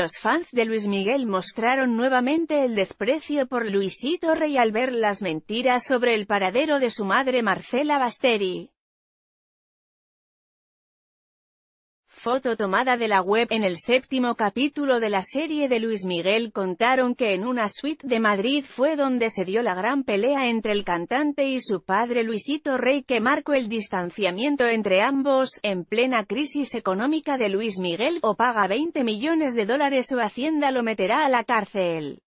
Los fans de Luis Miguel mostraron nuevamente el desprecio por Luisito Rey al ver las mentiras sobre el paradero de su madre Marcela Basteri. Foto tomada de la web en el séptimo capítulo de la serie de Luis Miguel contaron que en una suite de Madrid fue donde se dio la gran pelea entre el cantante y su padre Luisito Rey que marcó el distanciamiento entre ambos, en plena crisis económica de Luis Miguel, o paga 20 millones de dólares o Hacienda lo meterá a la cárcel.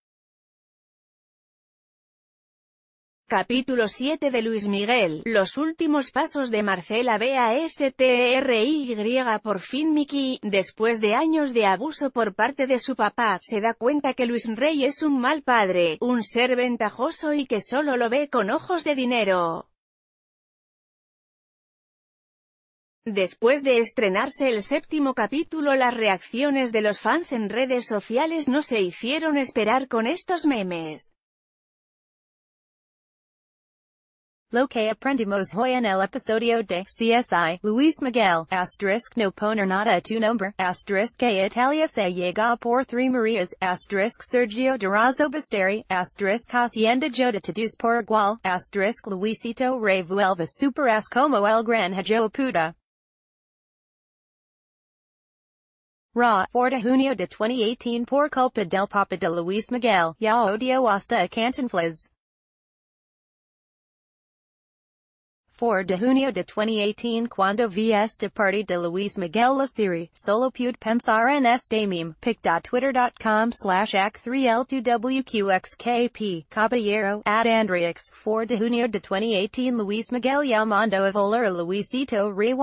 Capítulo 7 de Luis Miguel, los últimos pasos de Marcela B.A.S.T.R.Y. E por fin Mickey, después de años de abuso por parte de su papá, se da cuenta que Luis Rey es un mal padre, un ser ventajoso y que solo lo ve con ojos de dinero. Después de estrenarse el séptimo capítulo las reacciones de los fans en redes sociales no se hicieron esperar con estos memes. Lo que aprendimos hoy en el episodio de CSI, Luis Miguel, asterisk no poner nada a tu nombre, asterisk a Italia se llega por three Marias, asterisk Sergio Durazo Basteri, asterisk Hacienda Joditatus por igual, asterisk Luisito super as como el gran hajo puta. Raw, 4 de junio de 2018 Por culpa del papa de Luis Miguel, ya odio hasta a fliz. 4 de junio de 2018 cuando vs parte de Luis Miguel Lasiri, solo pude pensar en este meme, pic.twitter.com slash ac3l2wqxkp, caballero, at Andrix, 4 de junio de 2018 Luis Miguel y of Oler Luisito Rey